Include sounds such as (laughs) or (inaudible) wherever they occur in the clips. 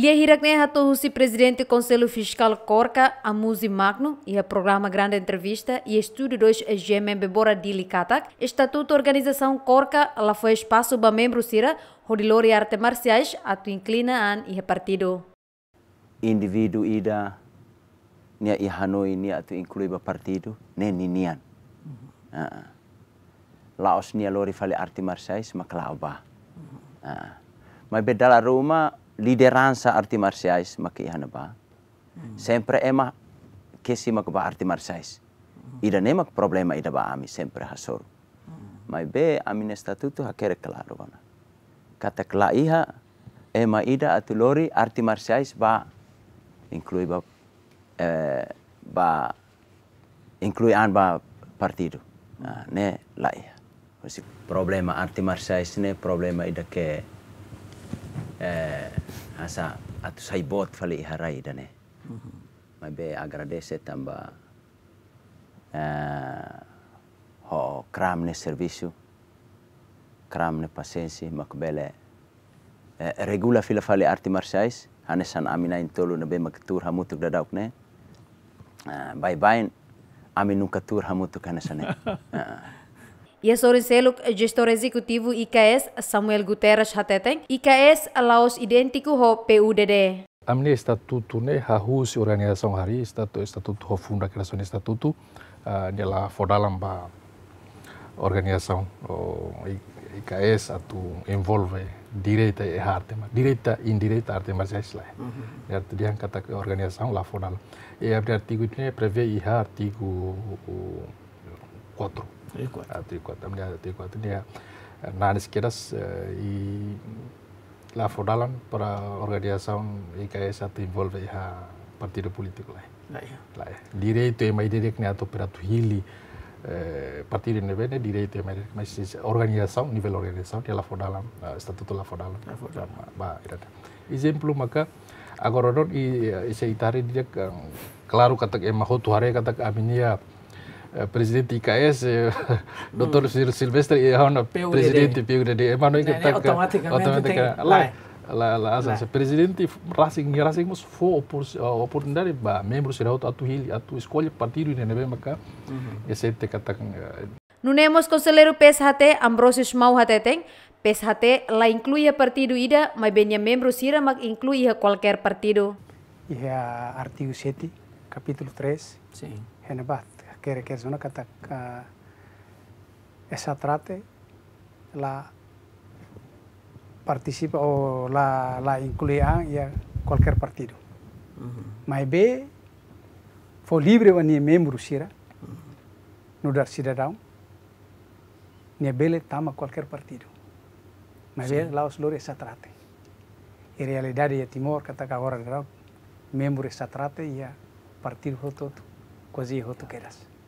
Liahirak ne hatou Rusi presidente do Conselho Fiscal Corca, Amuzi Magno, e a programa Grande Entrevista e Estúdio 2 GMB Bora Dili Katak, Estatuto Organização Corca, lá foi espaço para membro Sira, Rodilor e Arte Marciais, tu inclina an e partido. Indivíduo ida, nia i Hanoi, nia tu inclui ba partido, ne ninian. Uh mm-hmm. ah. -huh. uh -huh. Laos nia lori fale arte marciais, maklaba. Uh mm-hmm. -huh. Uh -huh. Ah. Mas bedala Roma, Lideransa arti marciais maki hana ba hmm. sempre ema kesi maka ba arti marciais hmm. ida nemak problema ida ba ami sempre hasor hmm. mai be ne statuto hakere klaro bana kata kla iha ema ida atulori arti marciais ba inclui ba eh, ba inclui an ba partido nah, ne la iha problema arti marsais ne problema ida ke eh, Asa atu sai bot fali harai dane. Mm-hmm. Mabe agradece tamba uh, ho kramne kram kramne pasensi makbele uh, eh, regula fila fali marsais marciais, san amina be nabe maktur hamutuk dadauk ne. Uh, bye bye amin tur hamutuk hanesane. Uh, (laughs) eh, E sobre selo gestor executivo IKS Samuel Guterres hateten IKS Laos idêntico ho PUDD. A minha estatuto a Rússia organização hari estatuto estatuto ho funda criação estatuto uh, eh, dela fodalam ba organização o oh, IKS atu envolve direita e arte direita mhm. e indireita arte marciais lá uhum. a dia kata organização lá fodal e artigo ini prevê e artigo 4ということで menjadi to itu dia eh, nah sekilas eh, i la fordalan para organización y que esa te involve a partido político lah lah direito iya. e mai direct ne ato perato hili eh, partido ne bene direito e mai direct mai organização nível organização dia la fordalan estatuto la fordalan ba irata gitu. exemplo maka agorodon i seitare direct claro katak e mahotu hare katak aminia ya. Eh, presidente eh, IKS, (laughs) doutor Ciro hmm. Silvestre, eh, é o presidente PUDD. É mano que nah, tá automaticamente. automaticamente lá, lá, lá, lá. presidente Racing, Racing mas foi a oportunidade para membros de auto atu hil, atu escolha partido e nebe maka. Mhm. Esse te kata Nunemos conselheiro PSHT Ambrosius Mau Hateteng, PSHT la incluía partido ida, mas benya membro sira mak incluía qualquer partido. E a artigo 7, capítulo 3, Sim. Renabat. que requiere que kata esa trate la participa o la, la incluía ya cualquier partido. Mas be fo libre wani membro sira no dar cidadão ni bele tama cualquier partido. Pero sí. be laos lore esa trate. En realidad de Timor kata ahora agora grau membro esa trate el partido hoto quasi hoto quedas.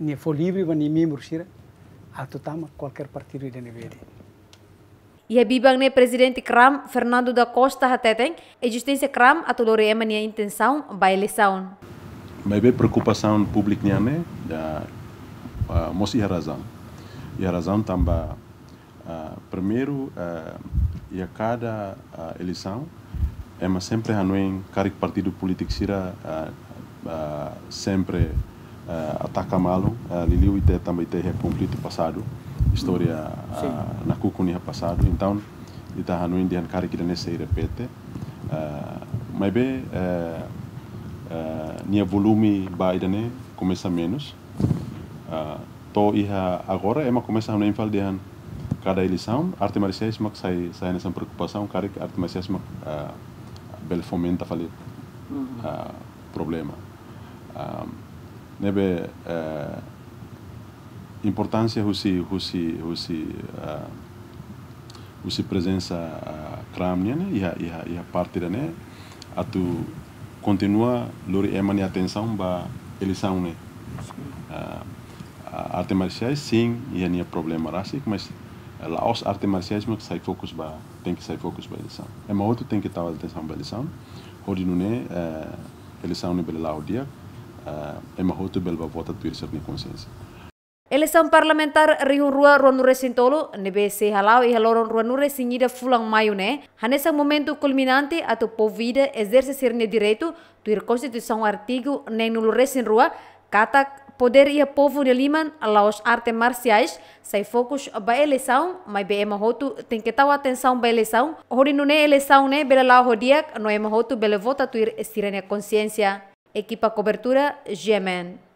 nem fo livre nem ni membro sira atutama qualquer partido de E a bibang é presidente Kram Fernando da Costa hateteng justiça Kram atolore emania intenção a eleição. Mas preocupação pública niane da uh, mos a razão. Ia razão tamba primeiro a cada eleição é mas sempre hanoin cada partido político sira uh, uh, sempre uh, atacamalo uh, eh, liliu ite também te conflito passado história uh, na cucunha passado então ita tá no indian cara que nesse repete uh, mas bem uh, uh, nia volume baida né começa menos uh, to iha agora é uma começa hanu infal dehan cada eleição arte marciais mas sai sai nessa preocupação cara que arte marciais mak uh, bel fomenta falei uh, uhum. problema um, nebe uh, importância husi husi husi uh, husi presença uh, kramnya né iha iha iha parte da né atu continua lori emani é atenção ba eleição né uh, arte marciais sim ia nia problema rasic mas eh, lá os arte marciais mas sai focus ba tem que sai focus ba eleição é uma outro tem que estar atenção ba eleição hoje não é né, eleição ne bela o dia é ah, uma rota bela volta tuir ser nem consciência. Eleição parlamentar Rio Rua Ronure Sintolo, NBC Halau e Haloron Ronure Sinhida Fulang Maio, né? Nesse momento culminante, a tua vida exerce ser direito, tuir Constituição artigo, nem no Resin Rua, Kata poder e povo de Liman, laos artes marciais, sai foco ba eleição, mas be ema hotu tem que tal atenção ba eleição, hori nune eleição, né? Bela lá hodiak, no ema hotu bela vota tuir estirene consciência equipa cobertura Yemen.